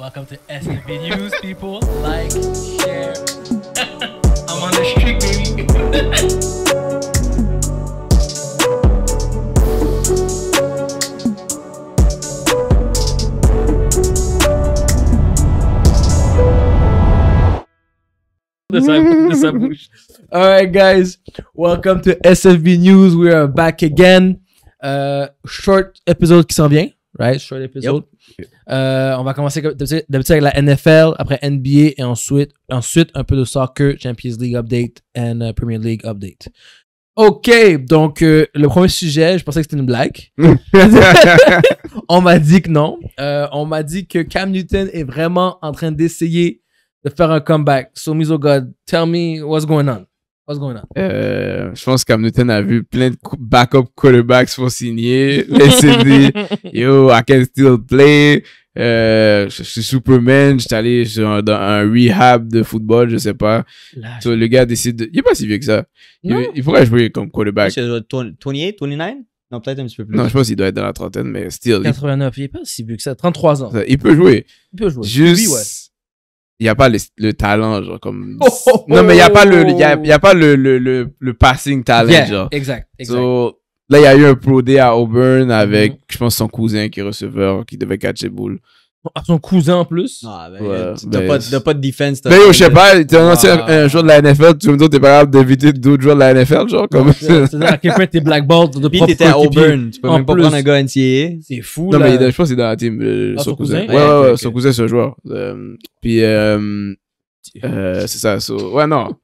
Welcome to SFB News, people. Like, share. I'm on the street, baby. All right, guys, welcome to SFB News. We are back again. Uh, short episode qui s'en vient. right? episode. Euh, on va commencer d'habitude avec la NFL, après NBA et ensuite, ensuite un peu de soccer, Champions League update and euh, Premier League update. OK, donc euh, le premier sujet, je pensais que c'était une blague. on m'a dit que non. on m'a dit que Cam Newton est vraiment en train d'essayer de faire un comeback. So, au God, tell me what's going on. Euh, je pense qu'Hamilton a vu plein de backup quarterbacks pour signer. Il yo, I can still play. Euh, je, suis Superman, je suis allé dans un rehab de football, je sais pas. le gars décide, de... il est pas si vieux que ça. Il, faudrait pourrait jouer comme quarterback. 28, 29? Non, peut-être un petit peu plus. Non, je pense qu'il doit être dans la trentaine, mais still. 89, il, il est pas si vieux que ça. 33 ans. Il peut jouer. Il peut jouer. Juste, il y a pas le talent genre comme oh, oh, non mais il y a pas le y a, oh. pas le le, le, passing talent genre exact exact là il y a eu un pro day à Auburn avec mm-hmm. je pense son cousin qui est receveur qui devait catcher boule à son cousin en plus. Ah, ben, ouais, euh, ben, t'as, pas, de défense. Mais ben, yo, je sais pas, t'es un ancien ah. un joueur de la NFL, tu me dis, t'es pas capable d'éviter d'autres joueurs de la NFL, genre, comme C'est-à-dire, à quel point t'es blackball de Puis t'étais à Auburn, tu peux même pas prendre un gars NCAA. C'est fou, non, là. Non, mais je pense que c'est dans la team, euh, ah, son, cousin. Ouais, ouais, ouais, son cousin, ce joueur. Euh, puis, euh, c'est ça, so, ouais, non.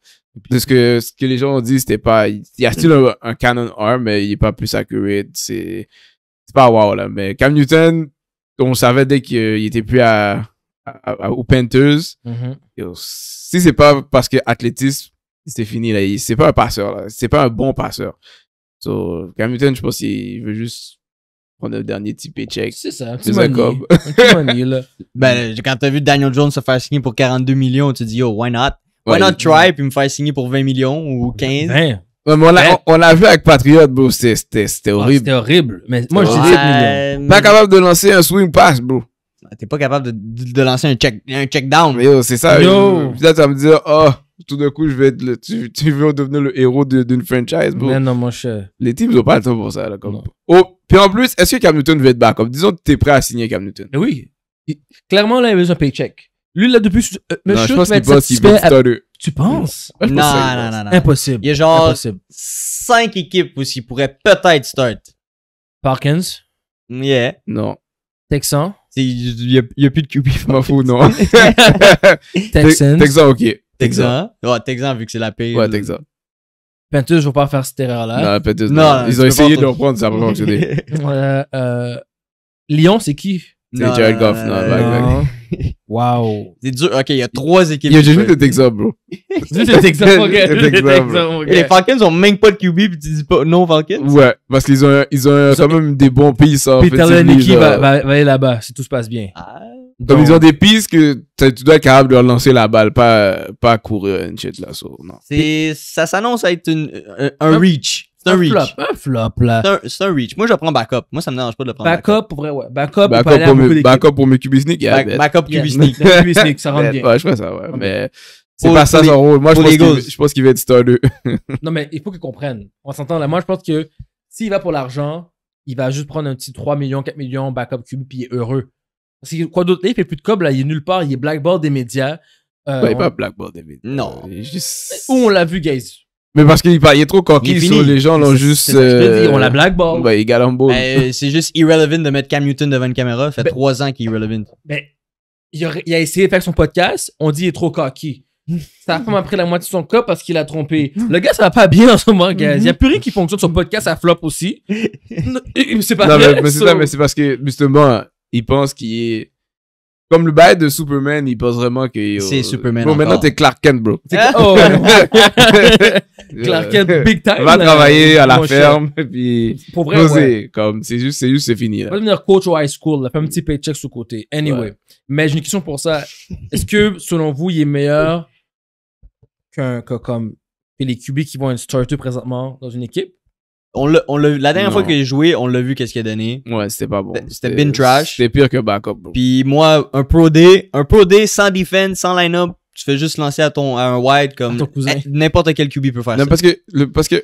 Parce que ce que les gens ont dit, c'était pas. Il y a still un, un, Canon arm, mais il est pas plus accurate. C'est, c'est pas wow, là. Mais Cam Newton, on savait dès qu'il était plus à, à, Panthers. Mm-hmm. Euh, si c'est pas parce que athlétisme, c'est fini. là. C'est pas un passeur. C'est pas un bon passeur. So, je pense qu'il veut juste prendre le dernier petit paycheck. C'est ça, c'est Ben, quand t'as vu Daniel Jones se faire signer pour 42 millions, tu dis, yo, why not? Why not try, puis me faire signer pour 20 millions ou 15? Ben, mais on l'a, vu avec Patriot, C'était, ah, horrible. c'était horrible. Mais moi, je dis Tu euh, n'es Pas capable de lancer un swing pass, bro. Ah, t'es pas capable de, de lancer un check, un check down. Yo, c'est ça. Yo. Puis là, tu vas me dire, oh, tout d'un coup, je vais tu, tu veux devenir le héros d'une franchise, bro. Mais non, mon cher. Les teams n'ont pas le temps pour ça, là, comme. Oh, puis en plus, est-ce que Cam Newton veut être backup? Disons que t'es prêt à signer Cam Newton. Oui. Clairement, là, il a besoin de paycheck. Lui, là, depuis, euh, non, je pense qu'il va se satisfait. Tu penses? Non, non, non, non, Impossible. Il y a genre cinq équipes aussi qui pourraient peut-être start. Parkins? Yeah. Non. Texan? Il n'y a, plus de QB. ma fous, non. Texans. Texan, ok. Texan. Ouais, Texan, vu que c'est la paix. Ouais, Texan. Pentus, je ne vais pas faire cette erreur-là. Non, Pentus, non. Ils ont essayé de reprendre, ça n'a pas fonctionné. Euh, Lyon, c'est qui? C'est Jared Goff. Non, non, non. wow. C'est dur. OK, il y a trois équipes. Il y a juste des bro. Juste des Texans, mon les Falcons ont même pas de QB, puis tu dis pas non Falcons? Ouais, parce qu'ils ont, ils quand même des bons pistes. Puis t'as l'équipe va, va, va aller là-bas, si tout se passe bien. Ah. donc ils ont des pistes que tu dois être capable de leur lancer la balle, pas, pas courir une shit là, ça s'annonce à être un reach un, ah, Flop, un ah, flop, là. un, reach. Moi, je prends backup. Moi, ça me dérange pas de le prendre. Backup, backup. pour ouais. Backup, pour, backup pour mes Cubisnik. backup Cubisnik. ça rentre bien. Ouais, je crois ça, ouais. Mais c'est pas ça son rôle. Moi, je pense qu'il va être starter. non, mais il faut qu'il comprennent. On s'entend là. Moi, je pense que s'il va pour l'argent, il va juste prendre un petit 3 millions, 4 millions backup cube puis il est heureux. Parce que quoi d'autre, il fait plus de cob, là, il est nulle part, il est blackboard des médias. Euh, ben, il est pas blackboard des médias. Non. Juste... Où on l'a vu, guys. Mais parce qu'il est trop coquille, les gens l'ont juste. on la euh, blague. Bah, ben, il ben, c'est juste irrelevant de mettre Cam Newton devant une caméra. Ça fait ben, trois ans qu'il est irrelevant. Ben, il a, essayé de faire son podcast. On dit il est trop coquille. Ça a vraiment après la moitié de son cas parce qu'il a trompé. Le gars, ça va pas bien en ce moment, Il n'y a plus rien qui fonctionne. Son podcast, ça flop aussi. Euh, c'est pas non, mais, mais c'est parce que, justement, il pense qu'il est comme le bail de Superman, il pense vraiment que. Euh, c'est Superman. Bon, maintenant, t'es Clark Kent, bro. Ah, oh. Clark Kent, euh, big time. Va travailler à la ferme, puis. Pour comme c'est juste, c'est juste, c'est fini. Là. Va devenir coach au high school, là, fait un petit paycheck le côté. Anyway. Mais j'ai une question pour ça. Est-ce que, selon vous, il est meilleur qu'un, que, comme, les QB qui vont une starter présentement dans une équipe on l'a, on l'a, la dernière fois que j'ai joué, on l'a vu qu'est-ce qu'il a donné. Ouais, c'était pas bon. C'était bin trash. C'était pire que backup, Puis moi, un pro D, un pro D sans defense, sans line-up, tu fais juste lancer à ton, à un wide comme n'importe quel QB peut faire non, parce que, le, parce que,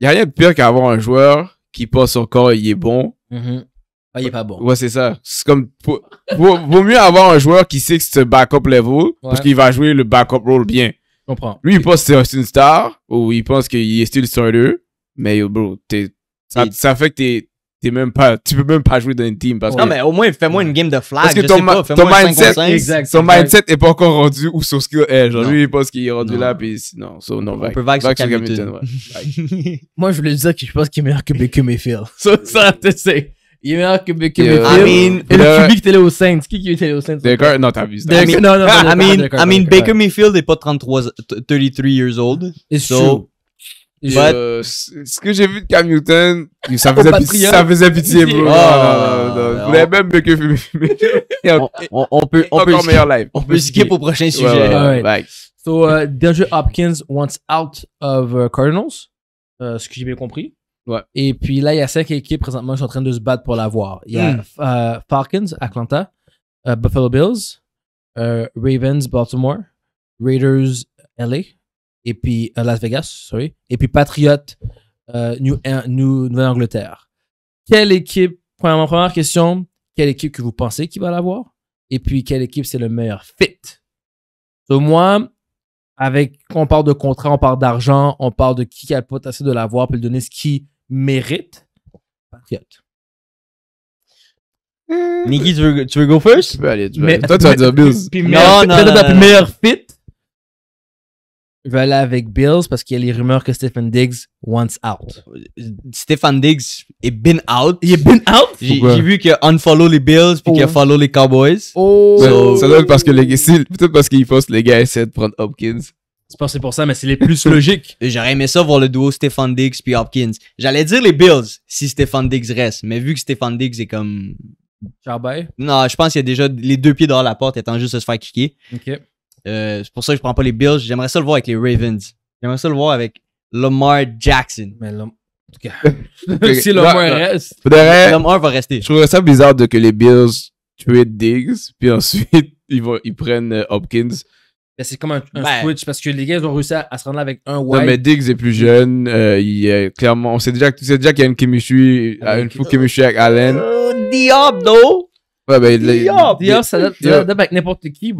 y a rien de pire qu'avoir un joueur qui passe encore et il est bon. Mm-hmm. Ah, il est pas bon. Ouais, c'est ça. C'est comme, vaut, mieux avoir un joueur qui sait que c'est backup level, parce qu'il va jouer le backup role bien. Je comprends. Lui, il pense que c'est une star, ou il pense qu'il est still starter, mais yo, bro, t'es. Ah. Ça fait que t'es t'es même pas tu peux même pas jouer dans une team parce non mais au moins fais-moi une game de flag parce que je ton, sais pas, ton mindset son mindset est pas encore rendu où son skill est genre lui il pense qu'il est rendu là puis non so, non on peut vague, vague moi je voulais dire que je pense qu'il est meilleur que Baker Mayfield. ça tu sais il est meilleur que Baker Mayfield. I mean, et le public était allé au Saints qui est était au Saints D'accord non t'as vu ça non non I mean I mean Beckham Mayfield n'est pas 33 33 years old it's true bah, euh, ce que j'ai vu de Cam Newton, ça faisait, pitié, ça faisait pitié, bro. Oh, ah, Vous même mieux que on, peut, on peut, meilleur live. On peut skip au prochain sujet. So, uh, Hopkins wants out of euh, Cardinals, euh, ce que j'ai bien compris. Ouais. Et puis là, il y a cinq équipes présentement qui sont en train de se battre pour l'avoir. Il y a hmm. Falcons, Atlanta, Buffalo Bills, Ravens, Baltimore, Raiders, LA, et puis euh, Las Vegas, sorry, et puis Patriots, euh, New, Nouvelle-Angleterre. Quelle équipe, première question, quelle équipe que vous pensez qui va l'avoir? Et puis, quelle équipe c'est le meilleur fit? Au moins, avec, on parle de contrat, on parle d'argent, on parle de qui a le potentiel de l'avoir, puis lui donner ce qui mérite. Patriote. Hmm. Niki, tu veux, tu go first? Tu peux aller, tu vas dire Non, non, fit aller avec Bills parce qu'il y a les rumeurs que Stephen Diggs wants out. Stephen Diggs est been out. Il est been out? J'ai vu qu'il a unfollow les Bills puis qu'il a oh. follow les Cowboys. Oh! c'est. ça parce que les peut-être parce qu'il force les gars essaient de prendre Hopkins. C'est pas c'est pour ça, mais c'est les plus logiques. J'aurais aimé ça voir le duo Stephen Diggs puis Hopkins. J'allais dire les Bills si Stephen Diggs reste, mais vu que Stephen Diggs est comme Charbay? Non, je pense qu'il y a déjà les deux pieds dehors la porte étant juste de se faire kicker. Ok. Euh, c'est pour ça que je prends pas les Bills. J'aimerais ça le voir avec les Ravens. J'aimerais ça le voir avec Lamar Jackson. Mais cas si Lamar reste, Lamar va rester. Je trouverais ça bizarre de que les Bills tuent Diggs, puis ensuite ils, vont, ils prennent euh, Hopkins. Ben, c'est comme un, ben. switch parce que les gars ils ont réussi à, se rendre là avec un white. Non, mais Diggs est plus jeune. Euh, il est, clairement, on sait déjà, qu'il y a une chemistry, avec... Ah, ben, une full chemistry avec Allen. Diablo! Ouais, ben, ça n'importe qui.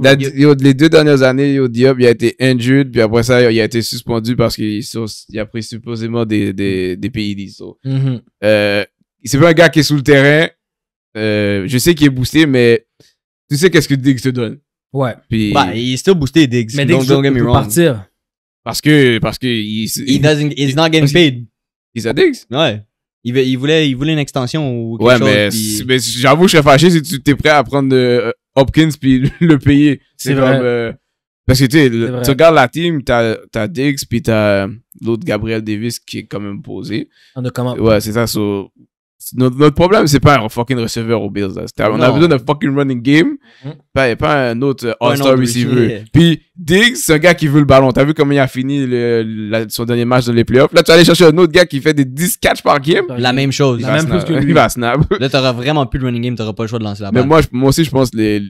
les deux dernières années, Diop, il a été injured, puis après ça, il a été suspendu parce qu'il a pris supposément des, des, des PID. Mm-hmm. Euh, c'est pas un gars qui est sous le terrain. Euh, je sais qu'il est boosté, mais tu sais qu'est-ce que Diggs te donne. Ouais. Bah, il est toujours boosté, Diggs. Mais Diggs don't, don't partir. Parce que, parce que, il, il, il doesn't, not getting paid. He's a Diggs? Ouais. Il, il, voulait, il voulait une extension ou quelque ouais, chose. Ouais, mais, mais j'avoue, je serais fâché si tu étais prêt à prendre euh, Hopkins puis le payer. C'est vrai. Euh, parce que tu tu regardes la team, t'as as Diggs puis t'as l'autre Gabriel Davis qui est quand même posé. On a comment Ouais, c'est ça. Notre, problème, c'est pas un fucking receveur au Bills. On a besoin d'un fucking running game, mm-hmm. pas, pas, un autre euh, all-star receiver. Puis Diggs, c'est un gars qui veut le ballon. T'as vu comment il a fini le, son dernier match dans les playoffs. Là, tu vas aller chercher un autre gars qui fait des 10 catch par game. La même chose. La même plus que lui. Il va snap. Là, t'auras vraiment plus le running game, t'auras pas le choix de lancer la balle. moi, moi aussi, je pense que les,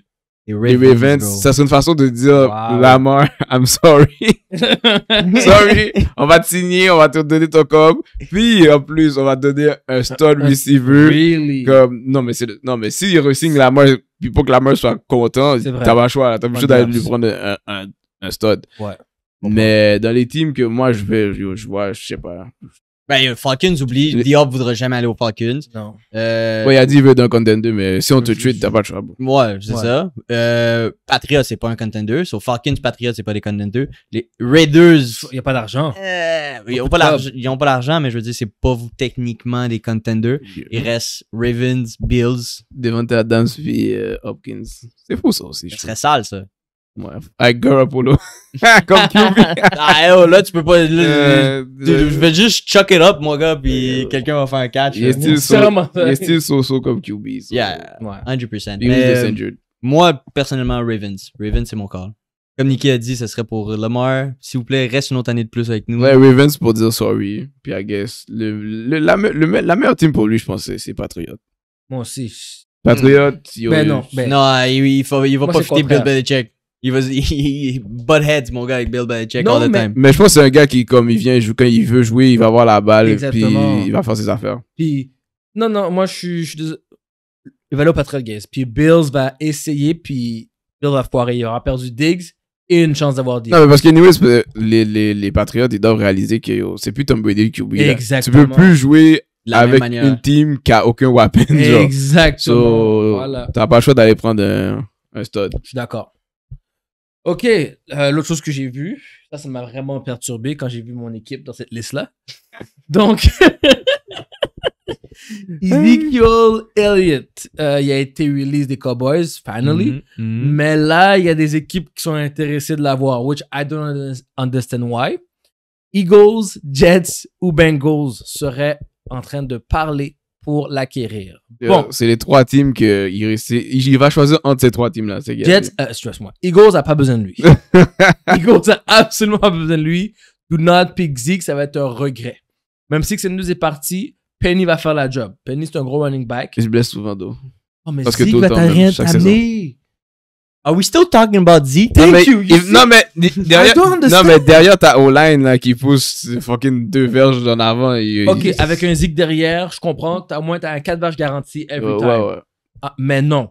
les Ravens, ça c'est une façon de dire Lamar, I'm sorry. sorry, on va te signer, on va te donner ton com. Puis en plus, on va te donner un stud receiver. Really? Comme, non, mais, c'est non, mais si il re-signe Lamar, puis pour que Lamar soit content, t'as pas le choix. T'as choix d'aller lui prendre un, un, stud. Ouais. Mais dans les teams que moi je vais, je, vois, je sais pas, ben, euh, Falcons, oublie, The Hop voudrait jamais aller aux Falcons. Non. Euh, ouais, il a dit il veut être un contender, mais si on te tweet, t'as pas de choix. Ouais, c'est ça. Euh, Patriots, c'est pas un contender. So, Falcons, Patriots, c'est pas des contenders. Les Raiders. Il n'y a pas d'argent. Euh, ils, ont pas d'argent, l'argent, mais je veux dire, c'est pas vous, techniquement des contenders. Il reste Ravens, Bills. Devant Adams puis euh, Hopkins. C'est fou, ça aussi. Ce serait sale, ça. Ouais, avec Garoppolo. Ah, comme QB. ah, oh, là, tu peux pas. Euh, je vais juste chuck it up, mon gars, puis euh, quelqu'un va faire un catch. Il est still so-so comme QB. yeah, 100%. Moi, personnellement, Ravens. Ravens, c'est mon call. Comme Nicky a dit, ce serait pour Lamar. S'il vous plaît, reste une autre année de plus avec nous. Ouais, Ravens pour dire sorry. Puis, I guess, le, le, la, la meilleure team pour lui, je pense, c'est Patriot. Moi aussi. Patriot, ben non, ben non il, il, faut, il va Moi, pas fitter Bill Belichick. Il va il, il butt heads, mon gars, avec Bill Belichick non, all the mais... time. Mais je pense que c'est un gars qui, comme il vient, joue, quand il veut jouer, il va avoir la balle, puis il va faire ses affaires. Puis, non, non, moi, je suis, je Il va aller au Patriot Games Puis Bills va essayer, puis Bills va foirer. Il aura perdu Diggs et une chance d'avoir Diggs. Non, mais parce que, euh, les, les, les Patriots, ils doivent réaliser que oh, c'est plus Tom Brady qui oublie. Exactement. Tu peux plus jouer avec une team qui a aucun weapon. Exactement. tu voilà. pas le choix d'aller prendre un, un stud. Je suis d'accord. OK, euh, l'autre chose que j'ai vue, ça, ça m'a vraiment perturbé quand j'ai vu mon équipe dans cette liste-là. Donc, Ezekiel Elliott, euh, il a été release des Cowboys, finally. Mhm, mhm. Mais là, il y a des équipes qui sont intéressées de l'avoir, which I don't understand why. Eagles, Jets ou Bengals seraient en train de parler pour l'acquérir. Bon. C'est les trois teams que il, va choisir entre ces trois teams-là. Jets, euh, stress-moi. Eagles n'a pas besoin de lui. Eagles n'a absolument pas besoin de lui. Do not pick Zeke, ça va être un regret. Même si Xenus est parti, Penny va faire la job. Penny, c'est un gros running back. Il se blesse souvent d'eau. Oh, mais Parce que rien Are we still talking about Zeke? Non, mais, you, non, mais derrière, non, mais derrière ta O-line là, qui pousse fucking deux verges en avant. ok, avec un Zeke derrière, je comprends. au moins, t'as un 4 verges garanti every time. Ouais, ouais. Ah, mais non.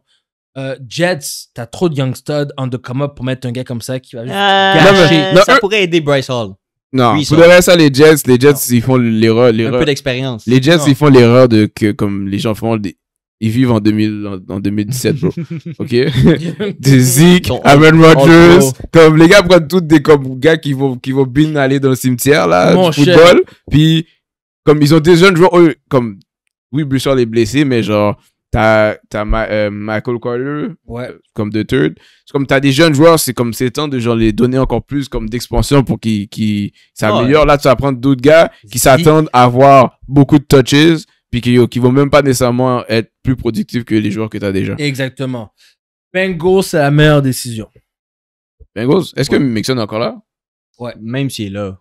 Euh, Jets, t'as trop de young studs en the come up pour mettre un gars comme ça qui va juste euh, gâcher. ça pourrait aider Bryce Hall. Non, Vous pour le reste, les Jets, les Jets, ils font l'erreur. Un peu d'expérience. Les Jets, ils font l'erreur de que, comme les gens font, des ils vivent en, 2017, bro. OK? des Zeke, Aaron Rodgers. Comme les gars prennent tous des comme gars qui vont, qui vont bin aller dans le cimetière, là, football. Puis, comme ils ont des jeunes joueurs, eux, comme, oui, Bouchard est blessé, mais genre, t'as, euh, Michael Carter, comme de third. C'est comme t'as des jeunes joueurs, c'est comme c'est temps de genre les donner encore plus comme d'expansion pour qu'ils, s'améliorent. Là, tu vas prendre d'autres gars qui s'attendent à avoir beaucoup de touches puis qui, vont même pas nécessairement être plus productifs que les joueurs que tu as déjà. Exactement. Bengals, c'est la meilleure décision. Bengals, est-ce que Mixon est encore là? Ouais. Même s'il est là.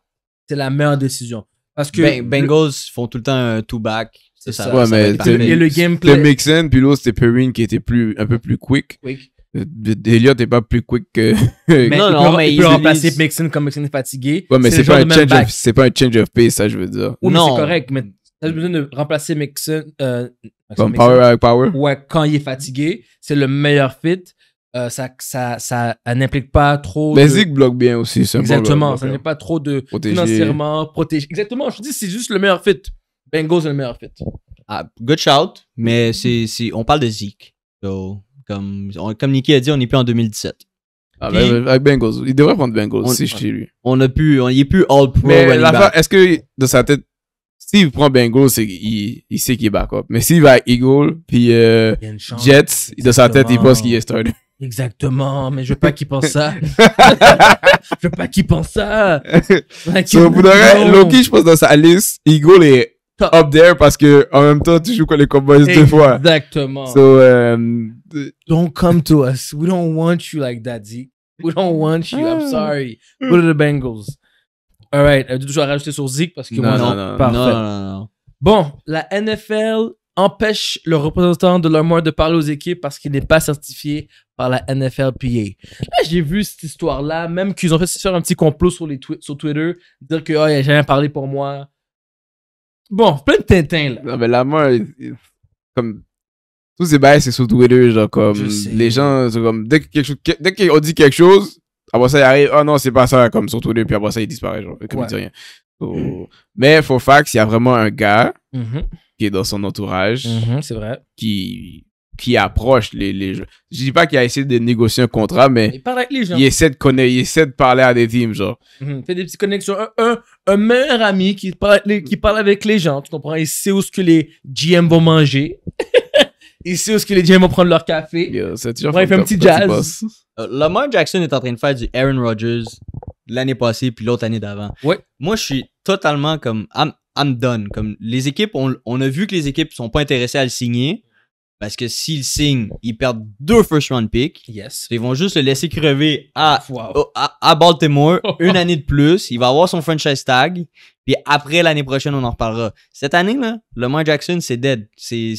C'est la meilleure décision. Parce que. Ben, Bengals font tout le temps un two-back. C'est ça. ça. Ouais, ça mais et le gameplay. C'était Mixon, puis l'autre, c'était Perrin qui était plus, un peu plus quick. Quick. Euh, Elliott n'est pas plus quick que. Mais non, non, mais il peut remplacer Mixon comme Mixon est fatigué. Ouais, mais c'est pas, un change of, pas un change of pace, ça, je veux dire. Ou non. c'est correct, mais T'as besoin de remplacer Mixon. Euh, power avec euh, power. Ouais, quand il est fatigué, c'est le meilleur fit. Euh, ça, ça, ça, n'implique pas trop. Mais de... bloque bien aussi, c'est Exactement, ça n'implique pas trop de protéger. financièrement, protéger. Exactement, je te dis, c'est juste le meilleur fit. Bengals est le meilleur fit. Ah, good shout, mais c'est, on parle de Zeke. comme, on, comme a dit, on n'est plus en 2017. Ah, ben, avec Bengals. Il devrait prendre Bengals on, si je dis lui. On a est plus all pro. Mais est-ce que de sa tête, s'il prend Bengals, il, sait qu'il est backup. Mais s'il va Eagle, puis euh, Jets, dans sa tête, il pense qu'il est starter. Exactement, mais je veux pas qu'il pense ça. je veux pas qu'il pense ça. so, pour de Loki, je pense dans sa liste, Eagle est up there parce que en même temps tu joues contre les Cowboys deux fois. Exactement. So um, don't come to us. We don't want you like that, Zeke. We don't want you. I'm ah. sorry. Go to the Bengals. Alright, avez-vous toujours à rajouter sur Zeke parce que non, moi, non, non, Non, non, non. Bon, la NFL empêche le représentant de Lamar de parler aux équipes parce qu'il n'est pas certifié par la NFLPA. Là, j'ai vu cette histoire-là, même qu'ils ont fait faire un petit complot sur, les twi sur Twitter, dire que oh, il rien jamais parlé pour moi. Bon, plein de tintins, là. Non, mais Lamar, comme Tout c'est bails, c'est sur Twitter, genre comme les gens, comme dès que dès qu'on dit quelque chose, après ah ça, il arrive, oh non, c'est pas ça, comme surtout lui, puis après ça, il disparaît, genre, comme ouais. il dit rien. Mm. Mais faux fax, il y a vraiment un gars mm-hmm. qui est dans son entourage. Mm-hmm, c'est vrai. Qui, qui approche les, les Je dis pas qu'il a essayé de négocier un contrat, mais il, parle avec les gens. il essaie de il essaie de parler à des teams, genre. il mm-hmm. Fait des petites connexions. Un, un, un, meilleur ami qui parle, qui parle avec les gens, tu comprends? Il sait où ce que les GM vont manger. Ici, où ce que les gens vont prendre leur café. c'est fait un petit jazz. Euh, Lamar Jackson est en train de faire du Aaron Rodgers l'année passée puis l'autre année d'avant. Ouais. Moi, je suis totalement comme I'm, done. Comme les équipes, on, on, a vu que les équipes sont pas intéressées à le signer. Parce que s'ils signent, ils perdent deux first round picks. Yes. Ils vont juste le laisser crever à, Baltimore une année de plus. Il va avoir son franchise tag. Puis après l'année prochaine, on en reparlera. Cette année, là, Lamar Jackson, c'est dead. C'est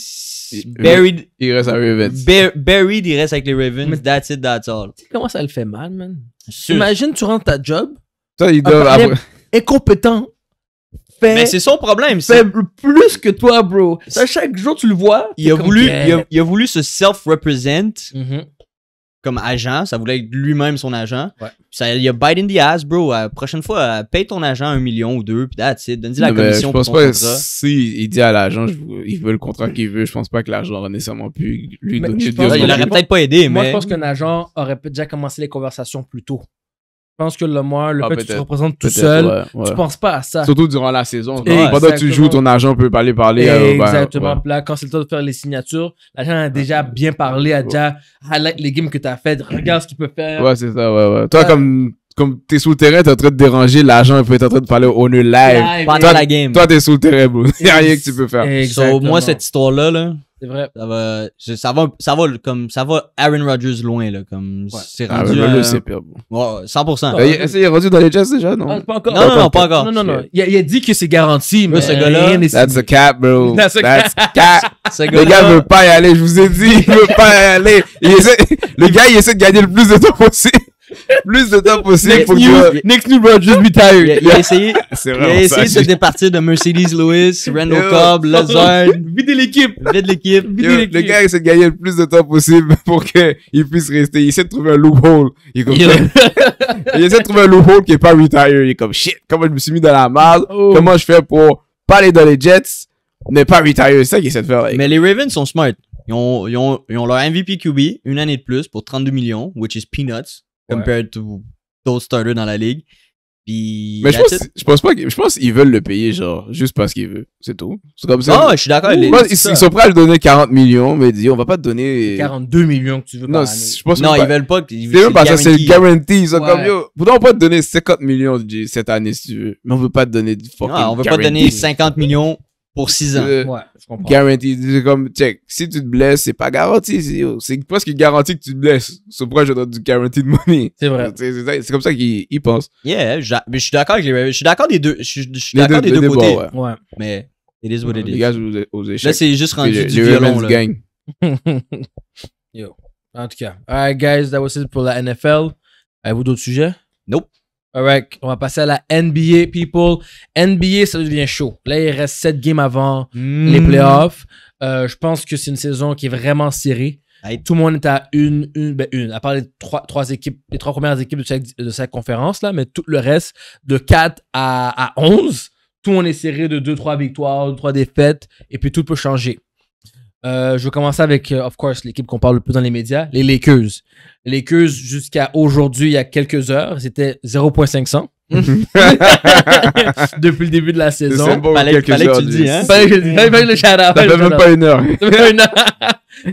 buried. Il reste avec les Ravens. buried, il reste avec les Ravens. That's it, that's all. Tu sais comment ça le fait mal, man? Imagine, tu rentres ta job. Ça, il doit. Incompétent mais c'est son problème. C'est plus que toi, bro. Ça, chaque jour, tu le vois. Il a, voulu, il a, voulu se self-represent. Mm-hmm. Comme agent, ça voulait être lui-même son agent. Ouais. Ça, il a bite in the ass, bro. La euh, prochaine fois, euh, paye ton agent un million ou deux, puis tu it. Donne-lui la commission. Je pense pas si il dit à l'agent, il veut le contrat qu'il veut, je pense pas que l'agent aurait nécessairement pu lui donner. Il l'aurait peut-être pas aidé, Moi, je pense qu'un agent aurait peut-être déjà commencé les conversations plus tôt. Je pense que le mois, le ah, fait que tu te représentes tout seul, tu ne tu penses pas à ça. Surtout durant la saison. Pendant que tu joues, ton agent peut parler, parler. Euh, ben, Exactement. Là, quand c'est le temps de faire les signatures, l'agent a déjà bien parlé, a déjà highlight les games que tu as fait, regarde ce qu'il peut faire. Ouais, c'est ça, ouais, ouais. Toi, comme comme t'es sous le terrain, t'es en train de déranger l'agent, Il peut être en train de parler au nœud live. Pendant toi, la game. Toi, t'es sous le terrain, bro. Il n'y a rien que tu peux faire. So, moi, cette histoire-là, là, c'est vrai. Ça va, ça va, ça va, Aaron Rodgers loin, là, comme, c'est ah, rendu. Ah, c'est 100%. Euh, il, est rendu dans les Jets déjà, non? Ah, pas encore. Non, non, non, pas encore. Non, non, non. Il a, dit que c'est garanti, mais ce gars-là. That's a cap, bro. That's a That's cap. Ce gars le gars veut pas y aller, je vous ai dit, il veut pas y aller. le gars, il essaie de gagner le plus de temps possible plus de temps possible pour que... Next New bro, just be tired. Il a, essayé, il a essayé de se départir de Mercedes Lewis, Randall Cobb, Lazard. Vide l'équipe. Vide l'équipe. Le gars essaie de gagner le plus de temps possible pour qu'il puisse rester. Il essaie de trouver un loophole. Il, comme il essaie de trouver un loophole qui est pas retire. Il est comme shit, comment je me suis mis dans la malle oh. comment je fais pour pas aller dans les Jets, mais pas retire. C'est ça qu'il essaie de faire. Like. Mais les Ravens sont smart. Ils ont, ils, ont, ils ont leur MVP QB, une année de plus pour 32 millions, which is peanuts compared to d'autres starters dans la ligue. Puis, mais je pense, je pense pas qu'ils veulent le payer genre juste parce qu'ils veulent c'est tout c'est comme ça non je suis d'accord ils, ils, sont prêts à lui donner 40 millions mais dis on va pas te donner 42 millions que tu veux non non ils veulent pas ils veulent c'est pas ça c'est le guarantee ils sont comme pourtant on peut te donner 50 millions cette année si tu veux mais on veut pas te donner du fucking non, on veut pas te donner 50 millions pour 6 ans. Euh, ouais, C'est comme, check, si tu te blesses, c'est pas garanti. C'est presque garanti que tu te blesses. C'est pourquoi je donne du guaranteed money. C'est vrai. C'est comme ça qu'il pense Yeah, je, mais je suis d'accord avec les Je suis d'accord des deux, je, suis d'accord des deux, côtés. ouais. Mais, it is what it is. Les gars aux, Là, c'est juste rendu violent. là. Yo. En tout cas. All right, guys, that was it pour la NFL. Avez-vous d'autres sujets? Nope on va passer à la NBA, people. NBA, ça devient chaud. Là, il reste 7 games avant les hmm. playoffs. Euh, je pense que c'est une saison qui est vraiment serrée. Tout le monde est à une, ben, une, à part les trois, trois équipes, les trois premières équipes de chaque, de chaque conférence, là, mais tout le reste, de 4 à, à 11, tout le monde est serré de 2-3 victoires, 3 défaites, et puis tout peut changer. Euh, je vais commencer avec, euh, of course, l'équipe qu'on parle le plus dans les médias, les Lakers. Les Lakers, jusqu'à aujourd'hui, il y a quelques heures, c'était 0.500. Depuis le début de la saison. il fallait, fallait que tu le dis, hein? Fallait que, fallait que le shout Ça fait même pas une heure. Ça fait une heure.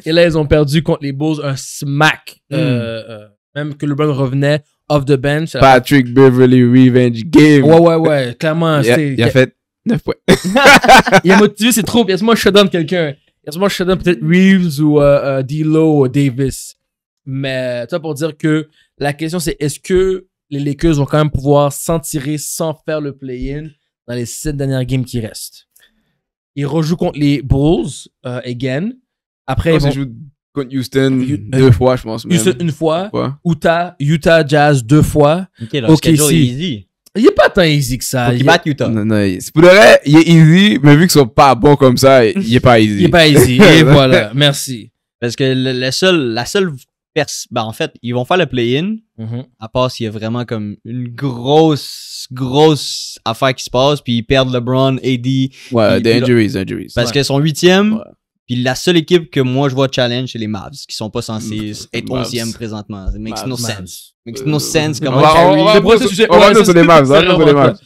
Et là, ils ont perdu contre les Bulls un smack. Euh, hmm. même que LeBron revenait off the bench. Patrick Beverly Revenge Game. Ouais, ouais, ouais. Clairement, c'est. Il, a fait 9 points. il a motivé ses troupes. que moi je te donne quelqu'un moi, je te donne peut-être Reeves ou euh, euh D'Lo ou Davis. Mais toi, pour dire que la question, c'est est-ce que les Lakers vont quand même pouvoir s'en tirer sans faire le play-in dans les sept dernières games qui restent? Ils rejouent contre les Bulls, euh, again. Après, ils vont... contre Houston deux fois, je pense. Houston une fois. Utah, Utah Jazz deux fois. Ok, il n'est pas tant easy que ça. Faut il, il batte Utah. Non, non, c'est pour le vrai, il est easy, mais vu qu'ils sont pas bons comme ça, il est pas easy. il est pas easy. Et voilà, merci. Parce que la seule ben, en fait, ils vont faire le play-in, mhm. à part s'il y a vraiment comme une grosse, grosse affaire qui se passe, puis ils perdent LeBron, AD. Ouais, des injuries, injuries. Parce que son huitième, puis la seule équipe que moi je vois challenge, c'est les Mavs, qui sont pas censés mm. être 11e présentement. It makes no sense. It makes no euh, sense comment on les Mavs.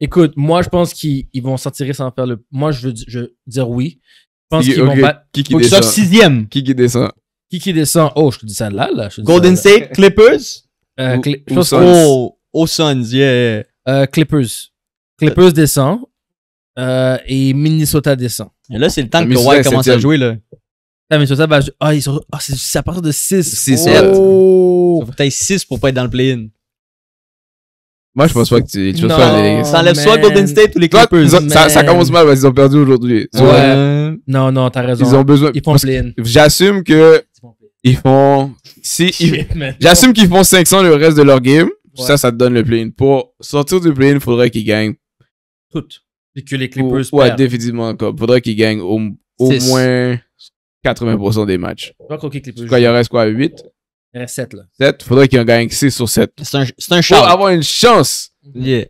Écoute, moi je pense qu'ils vont sortir sans faire le. Moi je veux, dire oui. Je pense qu'ils vont battre. Qui qui descend sixième. Qui qui descend Qui qui descend Oh, je te dis ça là, là. Golden State, Clippers. Euh, je Suns. Oh, oh, Suns, yeah. Euh, Clippers. Clippers descend. Euh, et Minnesota descend. Et là, c'est le temps que le Kawhi commence à jouer, là. Minnesota va jouer. Ah, sont... Ah, c'est, à partir de 6. 6, oh! Faut peut-être 6 pour pas être dans le play-in. Moi, je pense pas que tu, les. Ça enlève soit Golden State ou les Clippers. ça, commence mal parce qu'ils ont perdu aujourd'hui. Ouais. Non, non, t'as raison. Ils ont besoin. Ils font play-in. J'assume que. Ils font. Si, J'assume qu'ils font 500 le reste de leur game. Ça, ça te donne le play-in. Pour sortir du play-in, faudrait qu'ils gagnent. Toutes. Et que les Clippers ou, Ouais, définitivement. Comme, faudrait qu'ils gagnent au, moins 80% des matchs. Quoi il en reste quoi, 8 Il reste 7 là. 7, faudrait qu'ils en gagnent 6 sur 7. C'est un, un Pour avoir une chance yeah.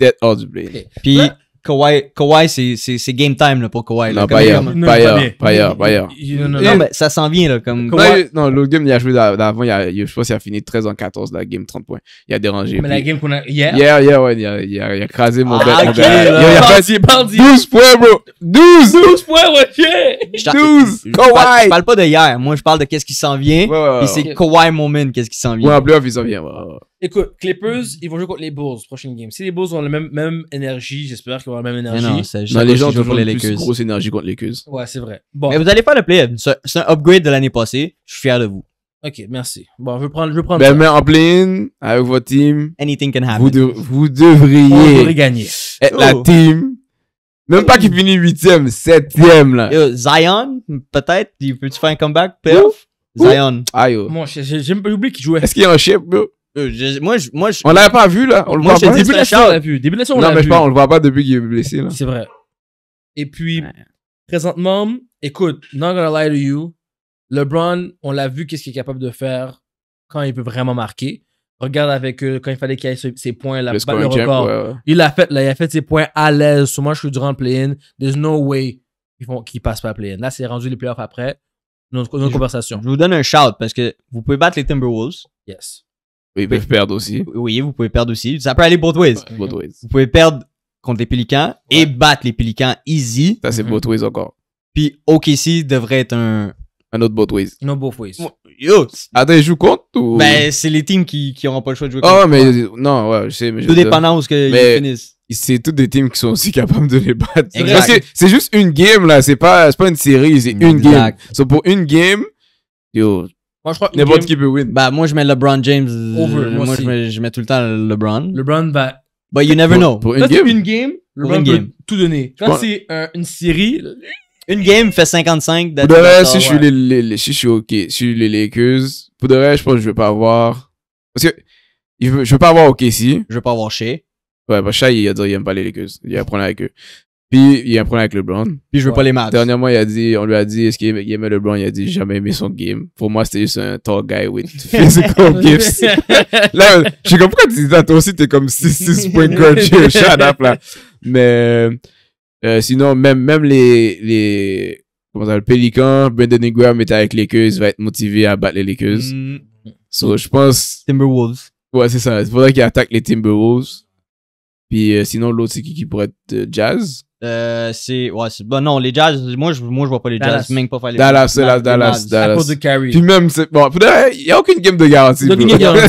d'être hors du blé. Puis, Kawhi, Kawhi c'est game time là, pour Kawhi. non, pas hier, pas hier, pas hier, pas hier. Non, mais ça s'en vient. Là, comme... Non, Kawhi... non l'autre game, il a joué d'avant, je pense qu'il a fini 13 en 14, la game 30 points. Il a dérangé. Mais la game qu'on a hier. Hier, hier, ouais, il a, il a, il a crasé mon ah, okay, il, a, a fait 12 points, bro. 12! 12 points, ouais, 12! Kawhi! Je parle pas de hier, moi je parle de qu'est-ce qui s'en vient. Et c'est Kawhi Moment, qu'est-ce qui s'en vient. Ouais, en plus, il s'en vient. Écoute, Clippers, mhm. ils vont jouer contre les Bulls, prochaine game. Si les Bulls ont la même, même énergie, j'espère qu'ils auront la même énergie. non, les gens vont toujours les plus grosse énergie contre les Lakers. Ouais, c'est vrai. Bon. Mais vous allez faire le play C'est un upgrade de l'année passée. Je suis fier de vous. Ok, merci. Bon, je vais prendre, je vais prendre. Ben, mais en pleine avec votre team, Anything can happen. vous, devriez gagner. être la oh. team. Même pas qu'il finit huitième, septième, là. Yo, Zion, peut-être. il- Peux-tu faire un comeback? Playoff? Zion. Aïe, oh. Moi, j'ai- j'ai oublié qu'il jouait. Est-ce qu'il y a un chip, bro? Euh, moi, on l'a pas vu là. On le voit pas. Début de la Non, mais je on le voit pas depuis qu'il est blessé là. C'est vrai. Et puis, présentement, écoute, not gonna lie to you, LeBron, on l'a vu qu'est-ce qu'il est capable de faire quand il peut vraiment marquer. Regarde avec eux, quand il fallait qu'il ait ses points, là, record. Il a fait, il a fait ses points à l'aise. Souvent, je suis durant le play-in. There's no way qu'il qu passe pas le play-in. Là, c'est rendu les playoffs après. Notre, conversation. Je vous donne un shout parce que vous pouvez battre les Timberwolves. Yes. Ils peuvent perdre aussi. Oui, vous pouvez perdre aussi. Ça peut aller both ways. both ways. Vous pouvez perdre contre les Pélicans et battre les Pélicans easy. Ça, c'est mm both ways encore. Puis OKC devrait être un. Un autre both ways. Un autre both ways. Yo! Attends, ah, ils jouent contre ou. Ben, c'est les teams qui n'auront pas le choix de jouer ah, contre. oh, mais non, ouais, je sais. Mais tout dépendant où ils finissent. C'est toutes des teams qui sont aussi capables de les battre. c'est juste une game, là. C'est pas, pas une série, c'est une game. c'est pour une game, yo, moi, je bah, moi, je mets LeBron James. moi, je, mets, je, mets, tout le temps LeBron. LeBron va. Bah, But you never know. une, game. LeBron peut tout donner. Quand c'est euh, une série. Une game fait 55 Pour si, je suis les, si je suis OK, si je suis les Lakers, pour de je pense que je veux pas avoir. Parce que je veux, veux pas avoir OK si Je veux pas avoir Shea. Ouais, bah Shea, il a dit qu'il aime pas les Lakers. Il a un problème avec eux. Puis il y a un problème avec LeBron. Hmm. Puis je veux pas les matchs. Dernièrement, il a dit, on lui a dit, est-ce qu'il aimait LeBron? Il a dit, jamais aimé son game. Pour moi, c'était juste un tall guy with physical gifts. là, je suis comme, pourquoi tu dis ça? Toi aussi, t'es comme 6-6 point guard, shut up, là. Mais, euh, euh, sinon, même, même les, les, comment ça, le Pélican, Brandon Ingram est avec les queues. Il va être motivé à battre les queues. Hmm. je pense. Timberwolves. Ouais, c'est ça. Il faudrait qu'il attaque les Timberwolves. Puis euh, sinon, l'autre, c'est qui pourrait être Jazz? Euh, c'est ouais c'est bon bah non les Jazz moi je moi je vois pas les Jazz même pas faire les Dallas c'est Dallas Dallas à cause de puis même c'est bon il y a aucune game de garantie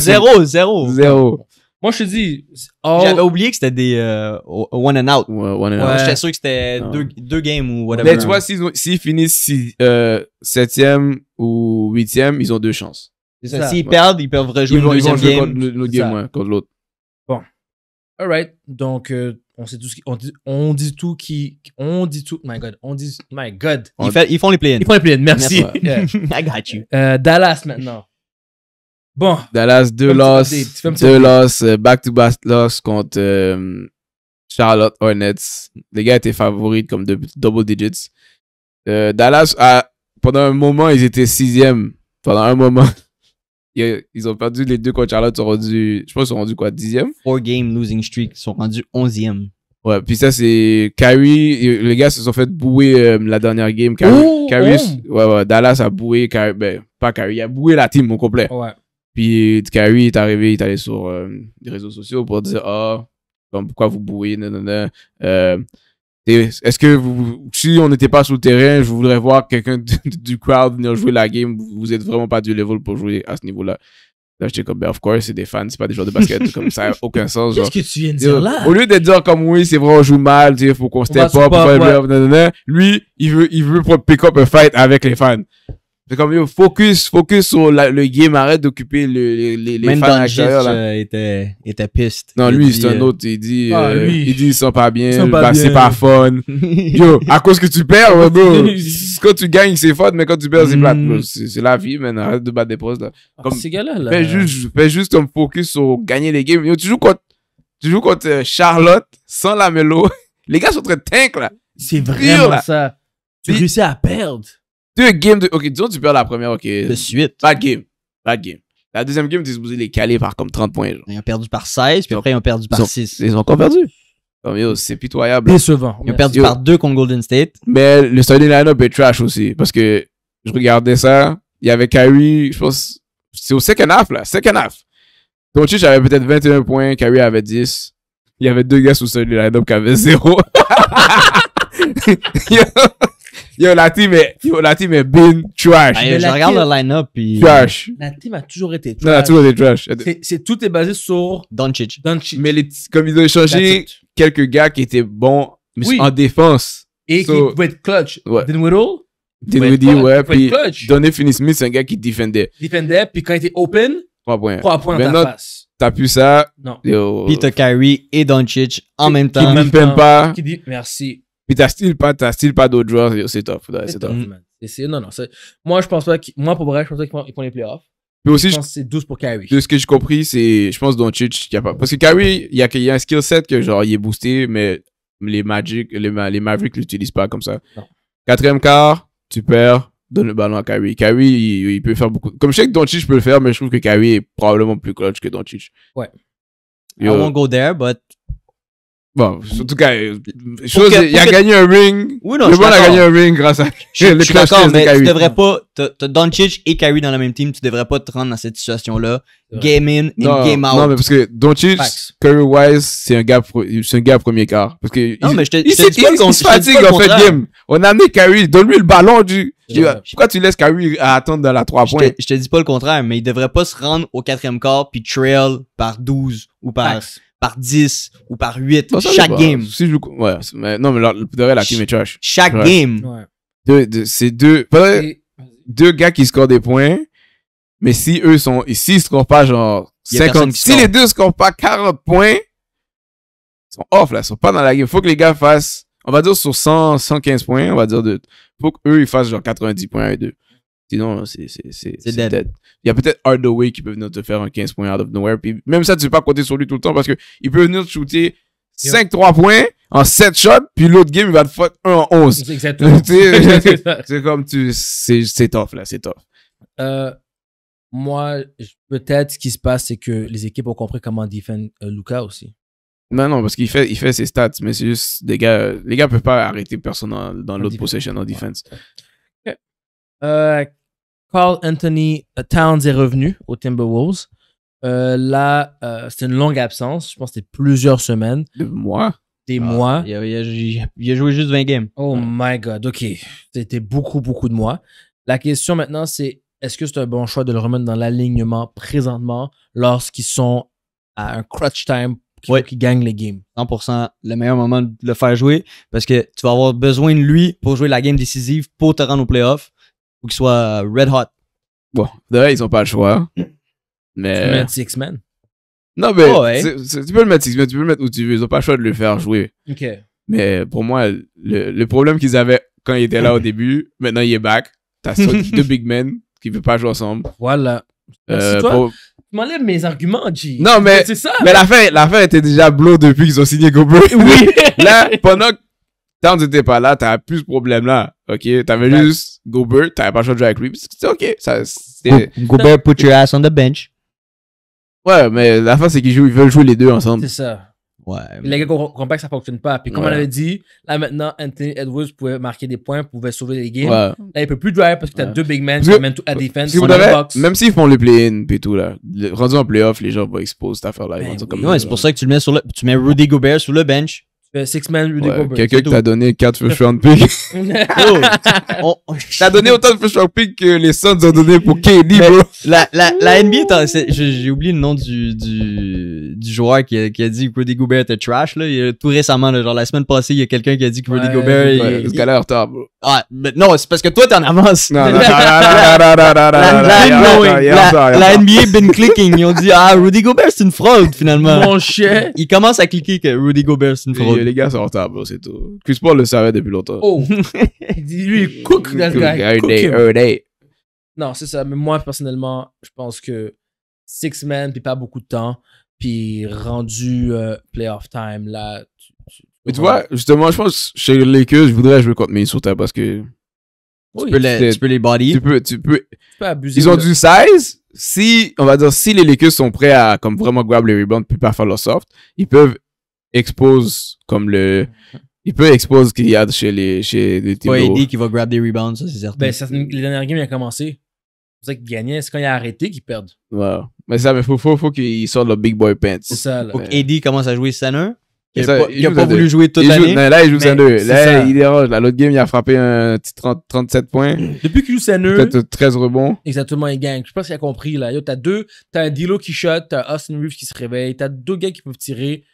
zéro zéro zéro moi je te dis oh. j'avais oublié que c'était des euh, one and out ouais, one and ouais. j'étais sûr que c'était deux, deux games ou whatever mais tu vois s'ils si finissent si, euh, septième ou huitième ils ont deux chances s'ils perdent ils peuvent rejouer ils le jouer game, contre, le, game contre l'autre bon alright donc euh, on dit, tout qui on dit tout my god on dit my god ils, font les play ins ils font les play ins merci, I got you euh, Dallas maintenant bon Dallas deux losses deux losses euh, back to back loss contre euh, Charlotte Hornets les gars étaient favoris comme double digits Dallas a pendant un moment ils étaient sixième pendant un moment ils ont perdu les deux contre Charlotte, sont rendus, je pense, sont rendus quoi, dixième? Four game losing streak, ils sont rendus onzième. Ouais, puis ça, c'est Kyrie. Euh, les gars se sont fait bouer euh, la dernière game. Kyrie, oh, oh. Dallas a boué. Ben, pas Kyrie, il a boué la team au complet. Ouais. Puis Kyrie est arrivé, il est allé sur euh, les réseaux sociaux pour dire Ah, pourquoi vous bouez est-ce que vous, si on n'était pas sur le terrain, je voudrais voir quelqu'un du crowd venir jouer la game. Vous êtes vraiment pas du level pour jouer à ce niveau-là. Là, j'étais comme, ben, of course, c'est des fans, c'est pas des joueurs de basket, comme ça, aucun sens. Qu'est-ce que tu viens de dire là? Au lieu de dire comme, oui, c'est vrai, on joue mal, il faut qu'on se up, pas, lui, il veut, il veut pick up un fight avec les fans. C'est comme, yo, focus, focus sur le game, arrête d'occuper les, les fans dans Gilles, là. Euh, était, était piste. Non, lui, c'est un euh, autre, il dit, ah, euh, il dit, ils sont pas bien, bah, c'est pas fun. yo, à cause que tu perds, ouais, bro, quand tu gagnes, c'est fun, mais quand tu perds, c'est plat mm. C'est la vie, man, arrête de battre des postes, là. Ah, comme, ces Fais juste, fais un focus sur gagner les games. Yo, tu joues contre, tu Charlotte, sans la mélo. les gars sont très tank, là. C'est vraiment ça. Tu réussis à perdre. Deux games de. Ok, disons, tu perds la première, ok. De suite. Bad game. Bad game. La deuxième game, tu es supposé les caler par comme 30 points. Ils ont perdu par 16, puis après, ils ont perdu par 6. Ils ont encore perdu. C'est pitoyable. Décevant. Ils ont perdu par 2 contre Golden State. Mais le starting Lineup est trash aussi, parce que je regardais ça. Il y avait Kyrie, je pense. C'est au second half, là. Second half. Doncic avait peut-être 21 points, Kyrie avait 10. Il y avait deux gars sous le line Lineup qui avaient 0. Yo, la team est, yo, la team est been trash. je regarde le line-up puis Trash. La team a toujours été Non, Elle trash. toujours trash. C'est- c'est- tout est basé sur Doncic. Mais les, comme ils ont échangé quelques gars qui étaient bons mais en défense. Et qui pouvaient être clutch. Ouais. Dinwiddie, ouais. Puis Donny Finney Smith, c'est un gars qui défendait. Défendait, puis quand il était open, Trois points. 3 points dans ta Maintenant, face. T'as pu ça. Non. Yo. Puis et Doncic en même temps. Qui ne même pas. Qui dit merci. Puis t'as style pas, t'as style pas d'autres joueurs, c'est top. C'est top, man. Non, non. Moi, je pense pas qu'ils. Moi, pour vrai, je pense pas qu'ils prennent les playoffs. je pense que c'est 12 pour Kyrie. De ce que j'ai compris, c'est, je pense, Doncic n'y a pas. Parce que Kyrie, il y a, un skill set que genre, il est boosté, mais les Magic, les, les Mavericks l'utilisent pas comme ça. Quatrième quart, tu perds, donne le ballon à Kyrie. Kyrie, il, peut faire beaucoup. Comme je sais que Chich peut le faire, mais je trouve que Kyrie est probablement plus clutch que Doncic. Ouais. I won't go there, but Bon, en tout cas, il a gagné un ring. Oui, non, le bon a gagné un ring grâce à je, le je suis d'accord, mais tu devrais pas, t'as Doncic et Kyrie dans la même team, tu devrais pas te rendre dans cette situation-là. Game in et game out. Non, mais parce que Doncic, Curry Wise, c'est un gars, c'est un gars premier quart. Parce que non, il, mais je te, pas il, se fatigue en fait game. On a amené Kyrie, donne-lui le ballon du, pourquoi tu laisses Kyrie à attendre dans la 3 points? Je te, dis pas le contraire, mais il devrait pas se rendre au quatrième quart puis trail par 12 ou par, par 10 ou par 8 chaque game. Si je, ouais, non, mais la team Chaque game. Ouais. c'est deux, deux gars qui scorent des points, mais si eux sont, scorent pas genre 50, si les deux scorent pas 40 points, ils sont off là, ils sont pas dans la game. Il Faut que les gars fassent, on va dire sur 100, 115 points, on va dire de, faut qu'eux ils fassent genre 90 points et deux non c'est dead. Il y a peut-être Hardaway qui peut venir te faire un 15 points out of nowhere. Puis même ça, tu ne peux pas compter sur lui tout le temps parce qu'il peut venir te shooter 5-3 points en 7 shots, puis l'autre game, il va te fuck 1 en 11. c'est comme tu. C'est tough, là, c'est tough. Euh, moi, peut-être ce qui se passe, c'est que les équipes ont compris comment défendre euh, aussi. Non, non, parce qu'il fait, il fait ses stats, mais c'est juste gars. Les gars ne peuvent pas arrêter personne dans, l'autre possession en defense. Euh, Paul Anthony Towns est revenu au Timberwolves. Euh, là, euh, c'était une longue absence. Je pense que c'était plusieurs semaines. Des mois. Des ah, mois. Il a, joué juste 20 games. Oh my God, OK. C'était beaucoup, beaucoup de mois. La question maintenant, c'est est-ce que c'est un bon choix de le remettre dans l'alignement présentement lorsqu'ils sont à un crutch time qui, qui gagne les games. 100%, le meilleur moment de le faire jouer parce que tu vas avoir besoin de lui pour jouer la game décisive pour te rendre au playoffs. Faut soit red hot. Bon, d'ailleurs, ils ont pas le choix. Mais. Tu mets X-Men. Non, mais oh, tu peux le mettre men tu peux le mettre où tu veux. Ils ont pas le choix de le faire jouer. Ok. Mais pour moi, le, problème qu'ils avaient quand ils étaient là au début, maintenant il est back. T'as deux big men qui ne veulent pas jouer ensemble. Voilà. Euh, tu m'enlèves mes arguments, G. Non, mais, c'est ça, mais, la, fin, était déjà blow depuis qu'ils ont signé GoPro. Oui. là, pendant que... Tant que tu pas là, tu plus ce problème-là. OK? T'avais juste Gobert, t'avais pas le choix de jouer avec lui. C'est OK. Ça, Gobert, put your ass on the bench. Ouais, mais la fin, c'est qu'ils veulent jouer les deux ensemble. C'est ça. Ouais. Les gars comprennent que ça fonctionne pas. Puis comme on avait dit, là maintenant, Anthony Edwards pouvait marquer des points, pouvait sauver les games. Là, il peut plus drive parce que t'as as deux big men qui mènent tout à défense. Si même s'ils font le play-in et tout, là, rendu en play-off, les gens vont exposer cette affaire-là. Ben ouais, c'est pour ça que tu mets sur tu mets Rudy Gobert sur le bench. Six Man Rudy Gobert. Quelqu'un qui t'a donné 4 first round picks. oh, T'as donné autant de first round que les Suns ont donné pour KD, bro. La, la, la NBA, j'ai oublié le nom du, du, du joueur qui a, qui a, dit que Rudy Gobert est trash. Là. Il, tout récemment, genre la semaine passée, il y a quelqu'un qui a dit que Rudy Gobert. Ouais, gars est en retard, bro. Ah, mais non, c'est parce que toi, t'es en avance. Non, non, La NBA been clicking. Ils ont dit, ah, Rudy Gobert, c'est une fraude, finalement. Mon chien. il commence à cliquer que Rudy Gobert, c'est une fraude les gars sont en table, c'est tout. Chris Paul le savait depuis longtemps. Oh! Lui, cook that guy. cook day, him. day. Non, c'est ça. Mais moi, personnellement, je pense que six men, puis pas beaucoup de temps, puis rendu euh, playoff time, là. Tu, mais vois, justement, je pense chez les Lakers, je voudrais jouer contre Minnesota parce que. tu, peux les, tu peux les body. Tu peux, tu peux, tu abuser. Ils ont du size. Si, on va dire, si les Lakers sont prêts à comme vraiment grab les rebounds puis pas faire leur soft, ils peuvent expose comme le. Il peut expose qu'il y a chez les. Chez les pas AD qui va grab des rebounds, ça, c'est certain. Ben, les dernières games, il a commencé. C'est ça qu'il gagnait. C'est quand il a arrêté qu'il perd. Ouais. Mais ça, mais faut, faut, faut qu'il sorte le big boy pants. C'est ça, Faut qu'Eddie commence à jouer center. Il n'a pas, il il pas voulu jouer toute l'année. là, il joue San-2. Là, il dérange. l'autre game, il a frappé un petit 37 points. Depuis qu'il joue Saneux. Peut-être 13 rebonds. Exactement, il gagne. Je pense qu'il a compris, là. t'as deux, t'as un Dilo qui shot, t'as Austin Reeves qui se réveille, t'as deux gars qui peuvent tirer.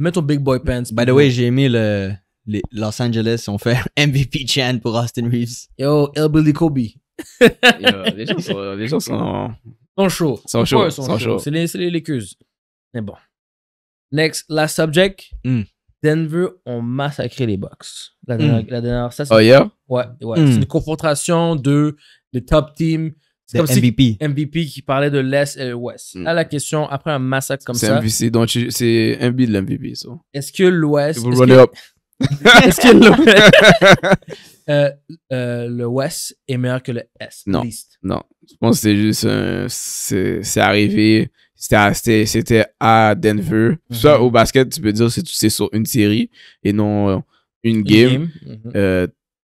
Mets ton big boy pants. By the way, j'ai aimé le, Los Angeles On fait MVP Chan pour Austin Reeves. Yo, El Kobe. Yo, les, gens sont, sont... chauds. Ils sont, C'est les, les Mais bon. Next, last subject. Hmm. Denver ont massacré les Bucks. La hmm. dernière, ça, oh, yeah? Ouais, ouais. Hmm. C'est une confrontation de, de top teams c'est comme MVP. MVP qui parlait de l'Est et l'Ouest. Mm. À la question, après un massacre comme ça. C'est MVP, donc c'est un de l'MVP. ça. Est-ce que l'Ouest. Vous Est-ce que l'Ouest. Euh, euh, le West est meilleur que le Non. Non. Je pense que c'est juste C'est arrivé. C'était à Denver. Mm-hmm. Soit au basket, tu peux dire que c'est sur une série et non euh, une game. Mm-hmm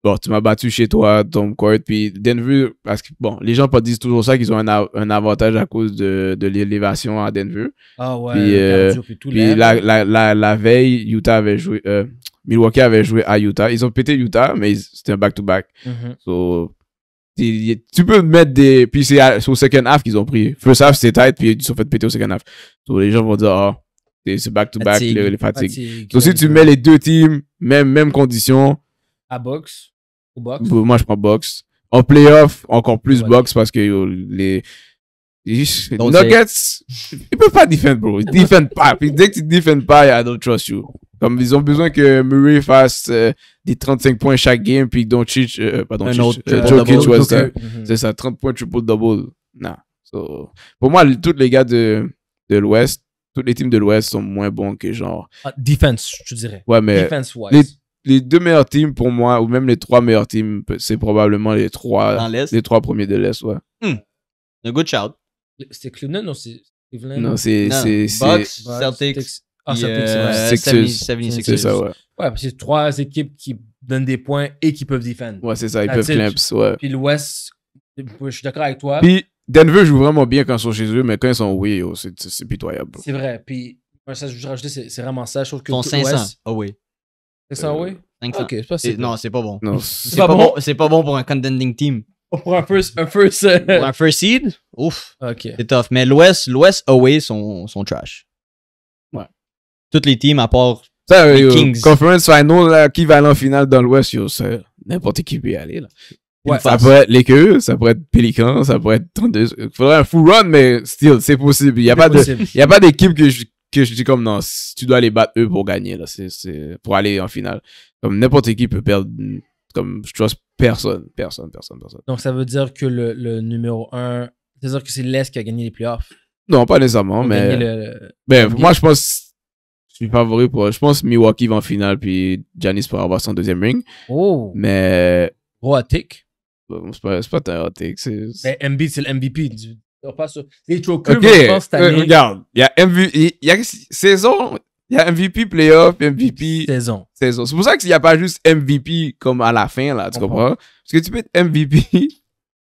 bon, tu m'as battu chez toi, Tom Court. Puis Denver, parce que, bon, les gens disent toujours ça, qu'ils ont un, avantage à cause de, de l'élévation à Denver. Ah ouais, puis, euh, puis, tout la, la, la, veille, Utah avait joué, euh, Milwaukee avait joué à Utah. Ils ont pété Utah, mais c'était un back-to-back. Mm-hmm. tu peux mettre des. Puis c'est au second half qu'ils ont pris. First half, c'était tight, puis ils se sont fait péter au second half. Donc, les gens vont dire, oh, c'est back-to-back, les, fatigues. Donc, si tu mets les deux teams, même, même condition. À boxe. Ou boxe? Bah, moi, je prends box En playoff, encore plus ouais. boxe parce que les. Nuggets, ils peuvent pas défendre, bro. Ils défendent pas. Puis dès que tu défends pas, I don't trust you. Comme ils ont besoin que Murray fasse euh, des 35 points chaque game, puis Doncic, euh, euh pardon, Jokic, euh, c'est ça, 30 mhm. points triple double. Nah. So, pour moi, tous les gars de, de l'Ouest, tous les teams de l'Ouest sont moins bons que genre. Uh, defense, je dirais. Ouais, mais. Defense wise les deux meilleurs teams pour moi, ou même les trois meilleurs teams, c'est probablement les trois, les trois premiers de l'Est, ouais. Mm. Un good shout. c'est Cleveland ou c'est Cleveland? Non, c'est, c'est, Bucks, Celtics. Ah, Celtics, ah, C'est euh, ça, ouais. Ouais, c'est trois équipes qui donnent des points et qui peuvent défendre. Ouais, c'est ça, ils peuvent clamps, ouais. Puis l'Ouest, je suis d'accord avec toi. Puis Denver joue vraiment bien quand ils sont chez eux, mais quand ils sont oui, oh, c'est pitoyable. C'est vrai. Puis, ça, je voudrais rajouter, c'est vraiment ça. Je trouve que. Ils sont 500. Ah oui. Euh, non, c'est pas bon. C'est pas, bon. C'est pas bon pour un contending team. Oh, pour un first, un euh, seed, ouf. C'est tough. Mais l'Ouest, l'Ouest away sont, sont trash. Ouais. Toutes les teams à part les Kings. Conference final, l'équivalent qui va en finale dans l'Ouest, n'importe qui peut y aller, là. Ouais. Ça pourrait être queues ça pourrait être Pelican, ça pourrait être 32. Il faudrait un full run, mais still, c'est possible. Il n'y a pas d'équipe que je, que je dis comme non, tu dois les battre eux pour gagner, là, c'est pour aller en finale. Comme n'importe qui peut perdre, mm, comme je trouve personne, personne, personne, personne. Donc ça veut dire que le, le numéro 1, c'est-à-dire que c'est l'Est qui a gagné les playoffs Non, pas nécessairement, mais. Ben, moi je pense. Je suis favori pour. Je pense Milwaukee va en finale, puis Janice pour avoir son deuxième ring. Oh! Mais. Gros C'est pas, pas un C'est, c'est ben, le MVP du, euh, regarde, il y a MVP. Il y a saison. y a MVP playoff, MVP. Saison. C'est pour ça qu'il n'y a pas juste MVP comme à la fin, là. Tu comprends? Parce que tu peux être MVP.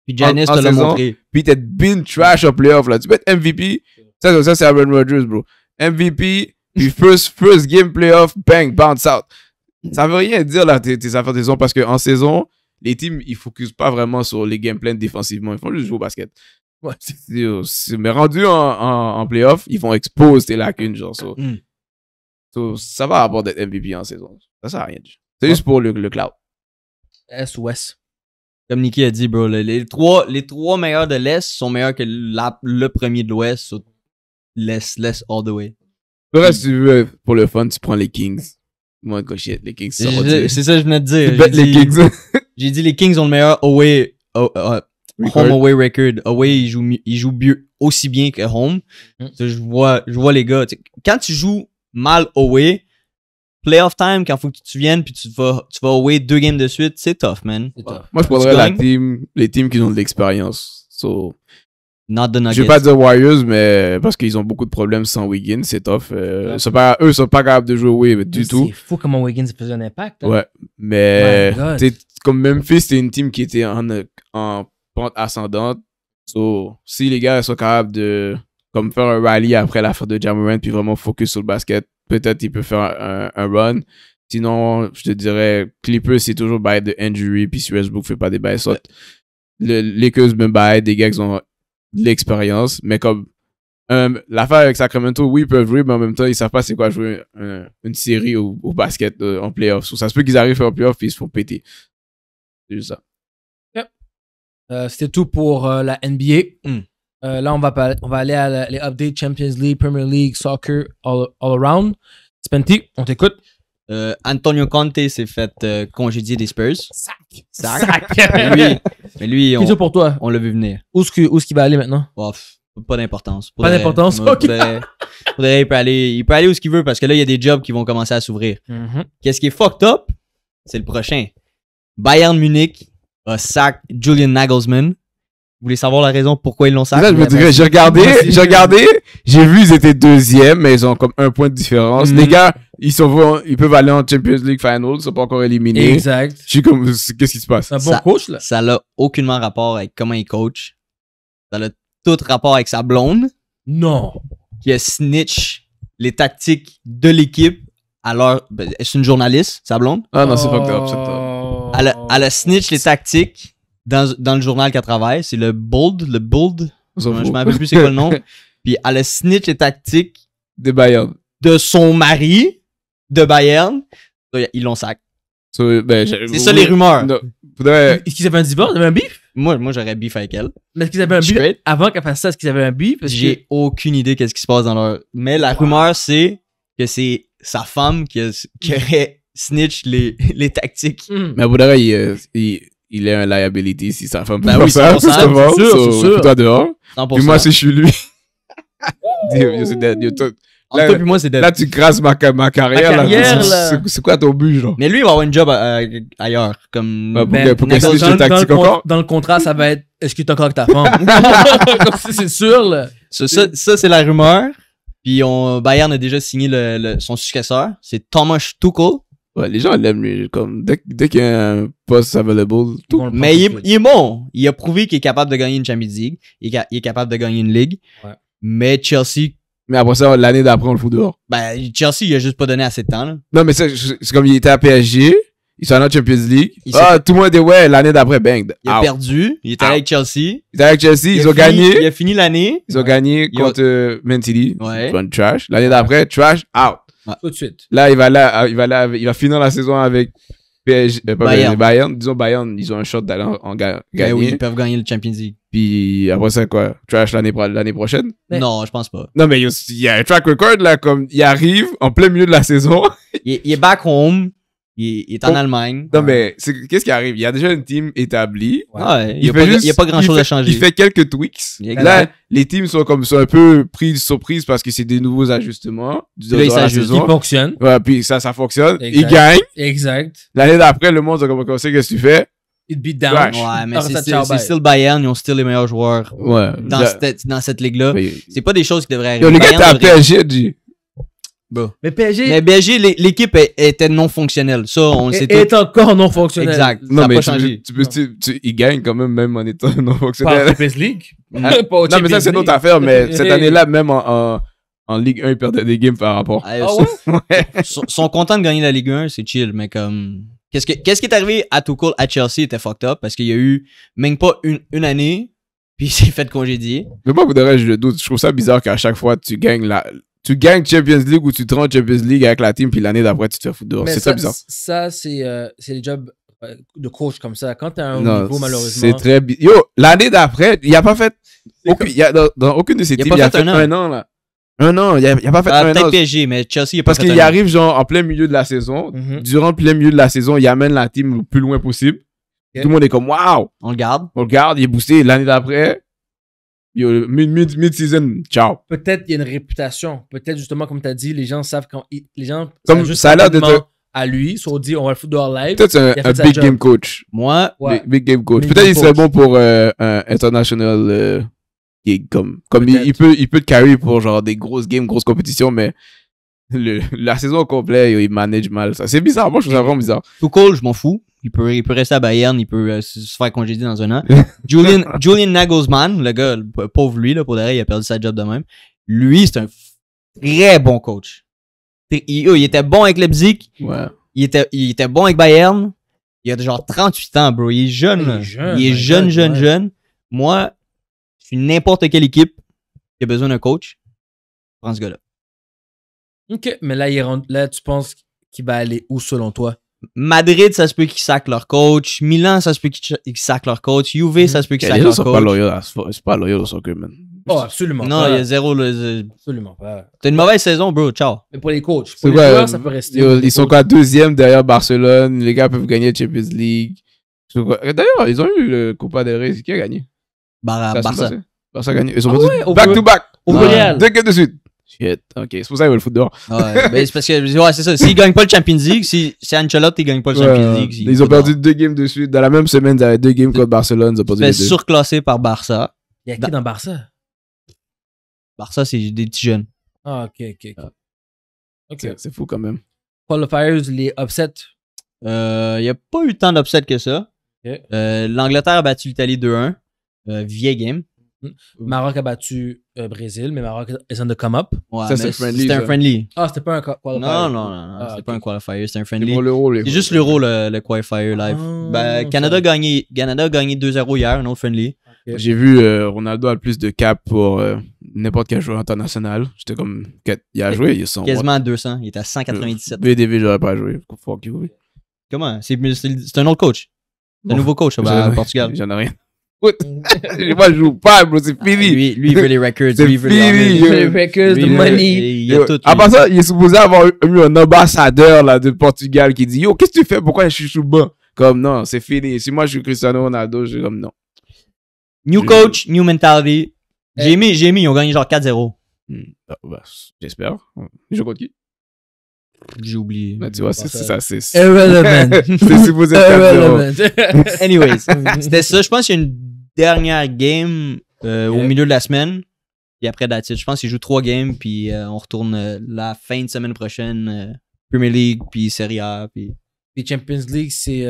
Puis Janice te l'a Puis t'es been trash au playoff, là. Tu peux être MVP. Ça, ça c'est Aaron Rodgers, bro. MVP, puis first, first game playoff, bang, bounce out. Ça veut rien dire, là, tes, tes affaires de saison, parce qu'en saison, les teams, ils ne focusent pas vraiment sur les gameplays défensivement. Ils font juste jouer au basket. Euh, mais rendu en, playoff, ils vont exposer tes lacunes, genre. So. Hmm. ça va avoir d'être MVP en saison. Ça sert à rien. C'est juste pour le, le cloud. S ou S Comme Nicky a dit, bro, les, trois, les trois meilleurs de l'Est sont meilleurs que le premier de l'Ouest. l'Est, l'Est all the way. si tu veux, pour le fun, tu prends les Kings. Moi, shit, les Kings, C'est ça que je venais de dire. Ben, j'ai dit, les Kings. J'ai dit, les Kings ont le meilleur away, Home away record. Away, il joue, il mieux, aussi bien que home. Mm. Je, vois, je vois les gars. Quand tu joues mal away, playoff time, quand il faut que tu viennes, puis tu vas, tu vas away deux games de suite, c'est tough, man. Moi, je prendrais la team, les teams qui ont de l'expérience. So, Not the nuggets. Je vais pas dire Warriors, mais parce qu'ils ont beaucoup de problèmes sans Wiggins, c'est tough. eux sont pas, eux sont pas capables de jouer away du tout. C'est fou comment Wiggins plus un impact. Hein. Ouais, mais comme Memphis, c'est une team qui était en, en pente ascendante. So, si les gars sont capables de comme faire un rallye après la fin de Jammerman, puis vraiment focus sur le basket, peut-être il peut faire un, run. Sinon, je te dirais, Clippers, c'est toujours bail de injury, puis si Westbrook fait pas des bails les Lakers me bail, des gars qui ont de l'expérience, mais comme la euh, l'affaire avec Sacramento, oui, ils peuvent jouer, mais en même temps, ils savent pas c'est quoi jouer une, série au, basket euh, en playoff. ça se peut qu'ils arrivent en playoffs et ils se font péter. C'est juste ça. Euh, c'était tout pour euh, la NBA. Hmm. Euh, là, on va, on va aller à les updates Champions League, Premier League, Soccer, All, Around. Spenty on t'écoute. Antonio Conte s'est fait congédier des Spurs. Sac! Sac! mais lui, on, pour toi. on l'a vu venir. Où est-ce qu'il va aller maintenant? pas d'importance. Pas d'importance, il, peut aller, il peut où ce qu'il veut parce que là, il y a des jobs qui vont commencer à s'ouvrir. Mm-hmm. Qu'est-ce qui est fucked up? C'est le prochain. Bayern Munich un sac Julian Nagelsmann. Vous voulez savoir la raison pourquoi ils l'ont sac? je me dirais, j'ai regardé, j'ai regardé, j'ai vu ils étaient deuxième, mais ils ont comme un point de différence. Mhm. Les gars, ils sont, ils peuvent aller en Champions League Final, ils sont pas encore éliminés. Exact. Je suis comme, qu'est-ce qui se passe? un ça, coach, là. Ça n'a aucunement rapport avec comment il coach. Ça a tout rapport avec sa blonde. Non. Qui a snitch les tactiques de l'équipe alors, est ce une journaliste, sa blonde. Ah non, c'est pas up, oh. c'est elle a, snitch les tactiques dans, dans le journal qu'elle travaille. C'est le Bold, le Bold. Je me rappelle plus c'est quoi le nom. Puis elle a snitch les tactiques de Bayern. De son mari de Bayern. Ils l'ont sac. Ben, c'est ça les rumeurs. Est-ce qu'ils avaient un divorce? Ils avaient un bif? Moi, moi j'aurais bif avec elle. Mais ce avaient un avant qu'elle fasse ça? Est-ce qu'ils avaient un bif? J'ai aucune idée qu'est-ce qui se passe dans leur. Mais la rumeur, c'est que c'est sa femme qui, qui aurait snitch les, les tactiques. Mm. Mais Boudara, euh, il, il, il a un liability si sa femme ben oui, ça, c'est sûr, C'est sûr. toi dehors. Puis moi, c'est chez lui. Là, toi, puis moi, c'est Là, tu grasses ma, ma carrière. Ma carrière là. C'est quoi ton but, genre? Mais lui, il va avoir une job euh, ailleurs. Comme... Ben, ben, pour, pour dans, dans, dans, le encore? dans, le contrat, ça va être est-ce que es encore avec ta femme? c'est sûr, là. Ça, ça, c'est la rumeur. Puis on, Bayern a déjà signé le, son successeur. C'est Thomas Tuchel. Ouais, les gens l'aiment, Comme, dès, dès qu'il y a un poste available, tout. Mais il, est bon. Il a prouvé qu'il est capable de gagner une Champions League. Il est, capable de gagner une Ligue. Mais Chelsea. Mais après ça, l'année d'après, on le fout dehors. Ben, Chelsea, il a juste pas donné assez de temps, Non, mais c'est comme il était à PSG. Ils sont en Champions League. ah, tout le monde dit ouais, l'année d'après, bang. Il a perdu. Il était avec Chelsea. Il était avec Chelsea. ils ont gagné. Il a fini l'année. Ils ont gagné contre euh, Man City. Ouais. Contre trash. L'année d'après, trash, out. Ah. Tout de suite. Là, il va, là, ah, il va, là, il va finir la saison avec euh, Bayern. Disons, Bayern, ils ont un shot d'aller en, eh gagner. Oui, ils peuvent gagner le Champions League. Puis après ça, quoi Trash l'année prochaine Non, je pense pas. Non, mais il y a un track record là, comme il arrive en plein milieu de la saison. il est back home. Il, est en Allemagne. Non, mais qu'est-ce qui arrive? Il y a déjà une team établie. Ouais. Ah il n'y a, pas grand chose à changer. Il fait quelques tweaks. Là, les teams sont comme sont un peu pris de surprise parce que c'est des nouveaux ajustements. Du là, ils s'ajustent. Ils fonctionnent. Ouais, puis ça, ça fonctionne. Exact. Ils gagnent. Exact. L'année d'après, le monde a comme Qu'est-ce que tu fais? It beat down. Ouais, mais c'est still, still Bayern. Ils ont still les meilleurs joueurs ouais, dans, cette, dans cette ligue-là. C'est pas des choses qui devraient arriver. Le gars, t'as PSG, mais PSG. Mais PSG, l'équipe était non fonctionnelle. Ça, on le sait tout. Est encore non fonctionnelle. Exact. Non, ça mais pas tu, changé. Tu, peux, tu, ils gagnent quand même, même en étant non fonctionnel. Pas la Champions League. non, mais ça, c'est une autre affaire. Mais cette année-là, même en, en, Ligue 1, ils perdaient des games par rapport. Ah, ah ouais? ouais. Sont, contents de gagner la Ligue 1, c'est chill. Mais comme. Qu'est-ce, que, qu'est-ce qui est arrivé à Tuchel à Chelsea était fucked up parce qu'il y a eu même pas une, une année, puis il s'est fait congédier. Mais moi, vous de je le doute. Je trouve ça bizarre qu'à chaque fois, tu gagnes la, tu gagnes Champions League ou tu te rends Champions League avec la team, puis l'année d'après, tu te fais foutre dehors. C'est très bizarre. Ça, c'est euh, le job jobs euh, de coach comme ça. Quand as un non, niveau, malheureusement. C'est très Yo, l'année d'après, il a pas fait. y a, dans, aucune de ces teams, il a fait, un, un an. là. Un an, il a, a pas fait ah, un an. PSG, mais Chelsea, il a Parce qu'il arrive, genre, en plein milieu de la saison. Mhm. Durant plein milieu de la saison, il amène la team le plus loin possible. Tout le monde est comme, waouh! On le garde. On le garde, il est boosté. L'année d'après, mid-season, mid, ciao. Peut-être il y a une réputation. Peut-être justement, comme tu as dit, les gens savent quand. les gens. Comme ça a l'air d'être. À lui, soit on dit on va le foutre dehors live. Peut-être un, un big game coach. Moi, ouais. big game coach. Peut-être il serait bon pour euh, un international euh, gig. Comme, comme il, peut, il peut te carry pour genre des grosses games, grosses compétitions, mais le, la saison complète, il manage mal ça. C'est bizarre. Moi, je trouve ça vraiment bizarre. Tout cool, je m'en fous. Il peut, il rester à Bayern, il peut euh, se faire congédier dans un an. Julian, Julian Nagelsmann, le gars, pauvre lui, là, pour derrière, il a perdu sa job de même. Lui, c'est un très bon coach. Oh, il, était bon avec Leipzig. Il, était, il était bon avec Bayern. Il a genre 38 ans, bro. Il est jeune. Il est jeune, il est jeune, jeune, jeune. Moi, je suis n'importe quelle équipe qui a besoin d'un coach. Je prends ce gars-là. OK. Mais là, il là tu penses qu'il va aller où selon toi? Madrid, ça se peut qu'ils saquent leur coach. Milan, ça se peut qu'ils saquent leur coach. Juve, mhm. ça se peut qu'ils saquent leur coach. C'est pas loyal au soccer, man. Oh, absolument. Non, il y a zéro. Absolument pas. T'as une mauvaise saison, bro. Ciao. Mais pour les coachs, pour les joueurs, ça peut euh, rester. ils sont quoi deuxième derrière Barcelone. Les gars peuvent gagner la Champions League. Euh, d'ailleurs, ils ont eu le Copa del Rey. Qui a gagné Barça. Barça a gagné. Ils ont ah ouais, back to back. Au Real. Deux de suite ok, c'est pour ça qu'ils veulent le foutre dehors. ouais, ben, c'est parce que, ouais, c'est ça. S'ils gagnent pas le Champions League, si, si Ancelotti gagne pas le Champions League. Ils, ont perdu deux games de suite. Dans la même semaine, ils avaient deux games contre Barcelone. Ils ont perdu deux. surclassé par Barça. Il y a qui dans, Barça Barça, c'est des petits jeunes. Ah, ok, ok. ok. Ah. C'est fou quand même. Qualifiers, les upsets Il euh, n'y a pas eu tant d'upsets que ça. Euh, L'Angleterre a battu l'Italie 2-1. Euh, vieille game. Mm. Maroc a battu euh, Brésil, mais Maroc is on de come up. C'était un friendly. Ah, c'était pas un qualifier. Non, non, non, ah, c'était pas un qualifier, c'était un friendly. C'est juste l'euro, le, le, qualifier ah, live. Ben, Canada, a gagné, Canada gagné 2-0 hier, un autre friendly. J'ai vu euh, Ronaldo a plus de cap pour euh, n'importe quel joueur international. J'étais comme, il a joué, il est 100 Quasiment à 200, il était à 197. VdV, j'aurais pas joué. Comment C'est un autre coach. Un nouveau coach au Portugal. J'en ai rien je Moi, je joue pas, bro, c'est ah, fini. lui, il veut les records. Lui, il veut les, records, le money. à part ça, il est supposé avoir eu un ambassadeur là, de Portugal qui dit Yo, qu'est-ce que tu fais Pourquoi je suis sous Comme non, c'est fini. Si moi, je suis Cristiano Ronaldo, je suis comme non. New coach, new mentality. Eh. J'ai mis, j'ai mis, ils ont gagné genre 4-0. Hmm. Ah, bah, j'espère. Je compte qui j'ai oublié. tu vois, c'est ça, c'est. Irrelevant. c'est supposé Irrelevant. Anyways, c'était ça. Je pense qu'il y a une dernière game euh, au milieu de la semaine. Puis après, d'attitude, je pense qu'il joue trois games. Puis euh, on retourne euh, la fin de semaine prochaine. Premier League, puis Serie A. Puis, Champions League, c'est.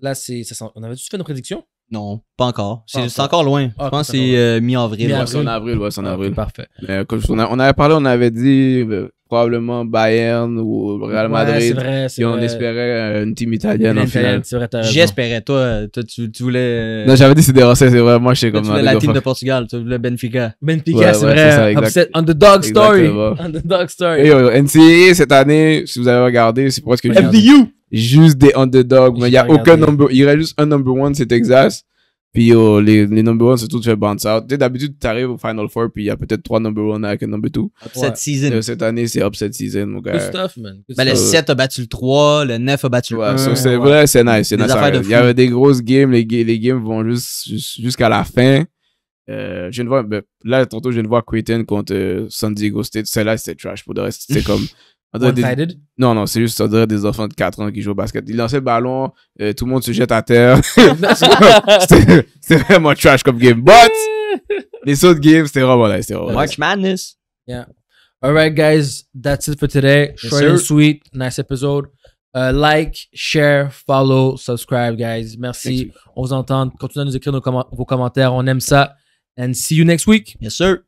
là, c'est. On avait tu fait nos prédictions? Non, pas encore. C'est encore loin. je ah, pense que c'est mi-avril. ouais, c'est en avril. Ouais, en ah, avril. parfait. on, on, avait parlé, on avait dit probablement Bayern ou Real Madrid. et on espérait euh, une team italienne en finale. J'espérais, toi, toi tu, voulais. Euh, non, j'avais dit c'est des c'est vrai. Moi, je sais comment. la team de Portugal, tu voulais Benfica. Benfica, c'est vrai. underdog story. Underdog story. Et yo, NCAA cette année, si vous avez regardé, c'est presque. FDU! Juste des underdogs. Il y a aucun number. Il y aurait juste un number one, c'est Texas. Puis les, les number one, c'est tout fait bounce out. Tu d'habitude, tu arrives au Final Four, puis il y a peut-être trois number one avec un number two. Upset season. cette année, c'est upset season, mon gars. man. Ben, le 7 a battu le 3, le 9 a battu le ouais, c'est vrai, c'est nice. C'est nice. Il y avait des grosses games. Les, les games vont juste, jusqu'à la fin. Euh, je viens ben, là, tantôt, je viens de voir Creighton contre euh, San Diego State. Celle-là, c'était trash. Pour le reste, c'est comme Non, non, c'est juste, ça dirait des enfants de 4 ans qui jouent au basket. Ils lancent le ballon, euh, tout le monde se jette à terre. c'était vraiment trash comme game. But, les autres games, c'était vraiment nice. C'était vraiment Madness. Yeah. All right, guys, that's it for today. Short and sweet. Nice episode. Uh, like, share, follow, subscribe, guys. Merci. On vous entend. Continuez à nous écrire nos vos commentaires. On aime ça. And see you next week. Yes, sir.